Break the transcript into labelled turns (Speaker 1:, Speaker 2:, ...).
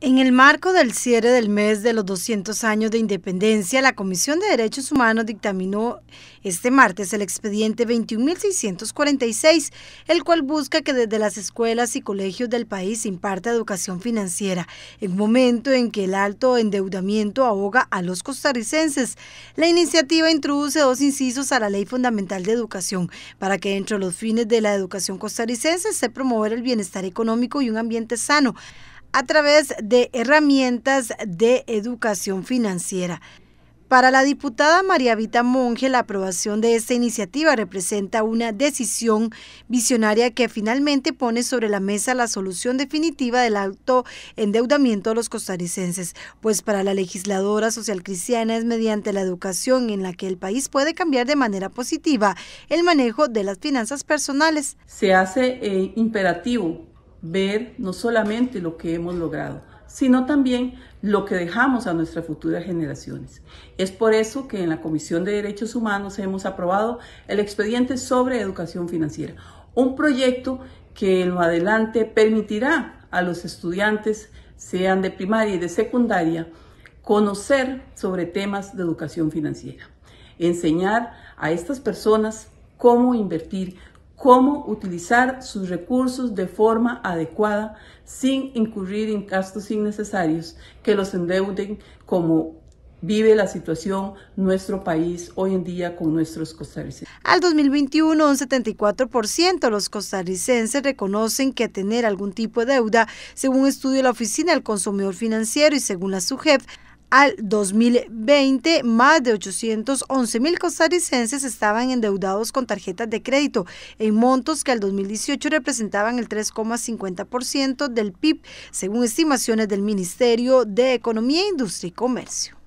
Speaker 1: En el marco del cierre del mes de los 200 años de independencia, la Comisión de Derechos Humanos dictaminó este martes el expediente 21.646, el cual busca que desde las escuelas y colegios del país se imparta educación financiera, en momento en que el alto endeudamiento ahoga a los costarricenses. La iniciativa introduce dos incisos a la Ley Fundamental de Educación, para que entre los fines de la educación costarricense se promueva el bienestar económico y un ambiente sano a través de herramientas de educación financiera. Para la diputada María Vita Monge, la aprobación de esta iniciativa representa una decisión visionaria que finalmente pone sobre la mesa la solución definitiva del alto endeudamiento de los costarricenses, pues para la legisladora social cristiana es mediante la educación en la que el país puede cambiar de manera positiva el manejo de las finanzas personales.
Speaker 2: Se hace eh, imperativo ver no solamente lo que hemos logrado, sino también lo que dejamos a nuestras futuras generaciones. Es por eso que en la Comisión de Derechos Humanos hemos aprobado el expediente sobre educación financiera, un proyecto que en lo adelante permitirá a los estudiantes, sean de primaria y de secundaria, conocer sobre temas de educación financiera, enseñar a estas personas cómo invertir, cómo utilizar sus recursos de forma adecuada sin incurrir en gastos innecesarios que los endeuden como vive la situación nuestro país hoy en día con nuestros costarricenses.
Speaker 1: Al 2021, un 74% los costarricenses reconocen que tener algún tipo de deuda, según estudio de la Oficina del Consumidor Financiero y según la SUGEF, al 2020, más de 811 mil costarricenses estaban endeudados con tarjetas de crédito, en montos que al 2018 representaban el 3,50% del PIB, según estimaciones del Ministerio de Economía, Industria y Comercio.